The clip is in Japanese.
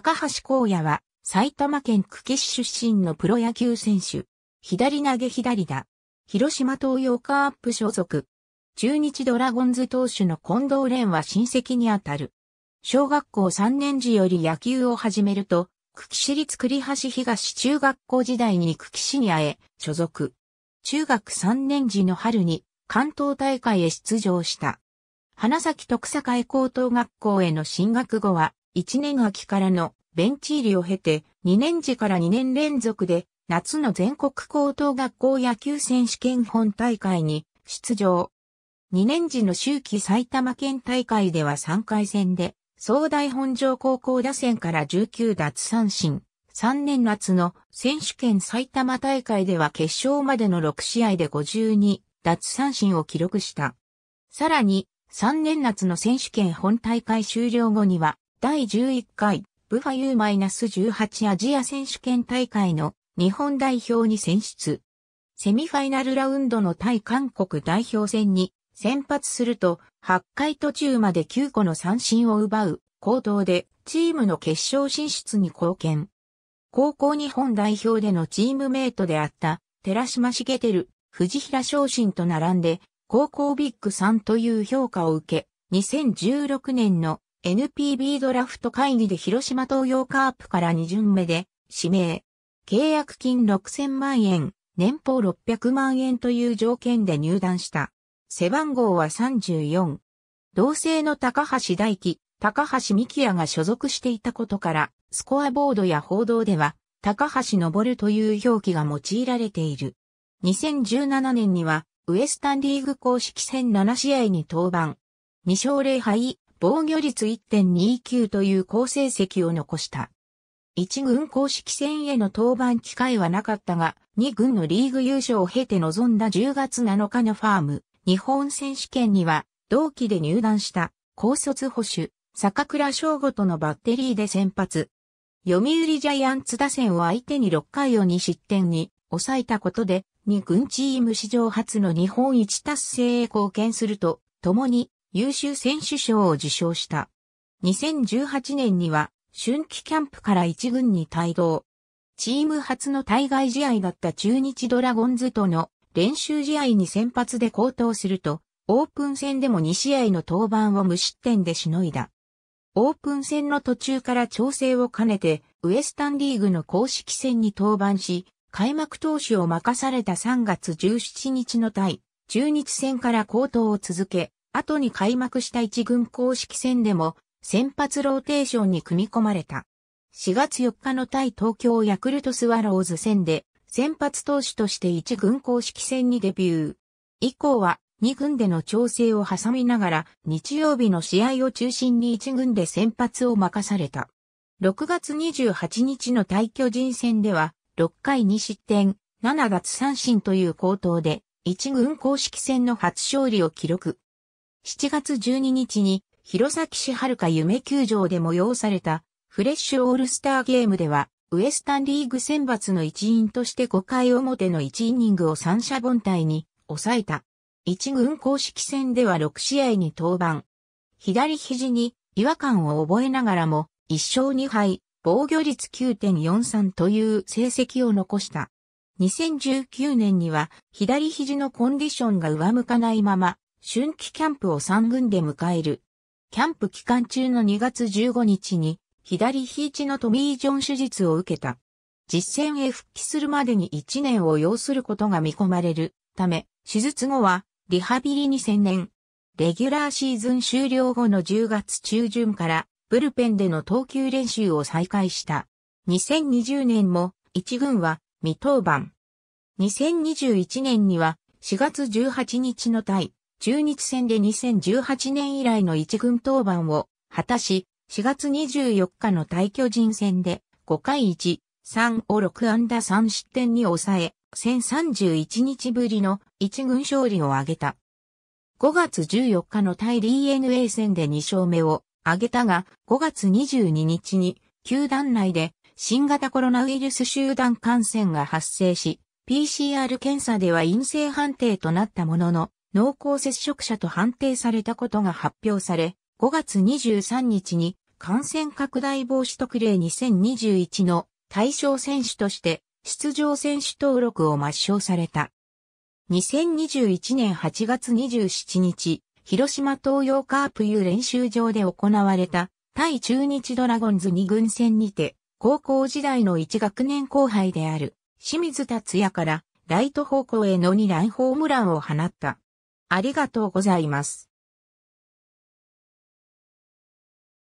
高橋光也は埼玉県久喜市出身のプロ野球選手。左投げ左打。広島東洋カープ所属。中日ドラゴンズ投手の近藤蓮は親戚にあたる。小学校3年時より野球を始めると、久喜市立栗橋東中学校時代に久喜市に会え、所属。中学3年時の春に関東大会へ出場した。花咲徳栄高等学校への進学後は、1年秋からのベンチ入りを経て、2年時から2年連続で、夏の全国高等学校野球選手権本大会に出場。2年時の秋季埼玉県大会では3回戦で、総大本庄高校打線から19奪三振。3年夏の選手権埼玉大会では決勝までの6試合で52奪三振を記録した。さらに、3年夏の選手権本大会終了後には、第11回ブファ U-18 アジア選手権大会の日本代表に選出。セミファイナルラウンドの対韓国代表戦に先発すると8回途中まで9個の三振を奪う行動でチームの決勝進出に貢献。高校日本代表でのチームメイトであった寺島茂照、藤平昇進と並んで高校ビッグ3という評価を受け、2016年の NPB ドラフト会議で広島東洋カープから2巡目で指名。契約金6000万円、年俸600万円という条件で入団した。背番号は34。同性の高橋大輝、高橋美希也が所属していたことから、スコアボードや報道では、高橋昇という表記が用いられている。2017年には、ウエスタンリーグ公式戦7試合に登板。2勝0敗、防御率1.29という好成績を残した。一軍公式戦への登板機会はなかったが、二軍のリーグ優勝を経て臨んだ10月7日のファーム、日本選手権には、同期で入団した、高卒保守、坂倉翔吾とのバッテリーで先発。読売ジャイアンツ打線を相手に6回を2失点に抑えたことで、2軍チーム史上初の日本一達成へ貢献すると、共に優秀選手賞を受賞した。2018年には春季キャンプから一軍に帯同。チーム初の対外試合だった中日ドラゴンズとの練習試合に先発で高騰すると、オープン戦でも2試合の登板を無失点でしのいだ。オープン戦の途中から調整を兼ねて、ウエスタンリーグの公式戦に登板し、開幕投手を任された3月17日の対、中日戦から高騰を続け、後に開幕した一軍公式戦でも先発ローテーションに組み込まれた。4月4日の対東京ヤクルトスワローズ戦で先発投手として一軍公式戦にデビュー。以降は2軍での調整を挟みながら日曜日の試合を中心に1軍で先発を任された。6月28日の対巨人戦では6回2失点、7奪三振という高騰で1軍公式戦の初勝利を記録。7月12日に、弘前市遥夢球場で催された、フレッシュオールスターゲームでは、ウエスタンリーグ選抜の一員として5回表の1イニングを三者凡退に抑えた。一軍公式戦では6試合に登板。左肘に違和感を覚えながらも1勝2敗、防御率9.43という成績を残した。2019年には左肘のコンディションが上向かないまま春季キャンプを3軍で迎える。キャンプ期間中の2月15日に、左肘のトミー・ジョン手術を受けた。実戦へ復帰するまでに1年を要することが見込まれるため、手術後はリハビリに専念。レギュラーシーズン終了後の10月中旬からブルペンでの投球練習を再開した。2020年も1軍は未登板。2021年には4月18日の対中日戦で2018年以来の一軍登板を果たし、4月24日の対巨人戦で5回1、3を6安打3失点に抑え、1031日ぶりの一軍勝利を挙げた。5月14日の対 DNA 戦で2勝目を挙げたが、5月22日に球団内で新型コロナウイルス集団感染が発生し、PCR 検査では陰性判定となったものの、濃厚接触者と判定されたことが発表され、5月23日に感染拡大防止特例2021の対象選手として出場選手登録を抹消された。2021年8月27日、広島東洋カープ U 練習場で行われた対中日ドラゴンズ2軍戦にて、高校時代の1学年後輩である清水達也からライト方向への2ランホームランを放った。ありがとうございます。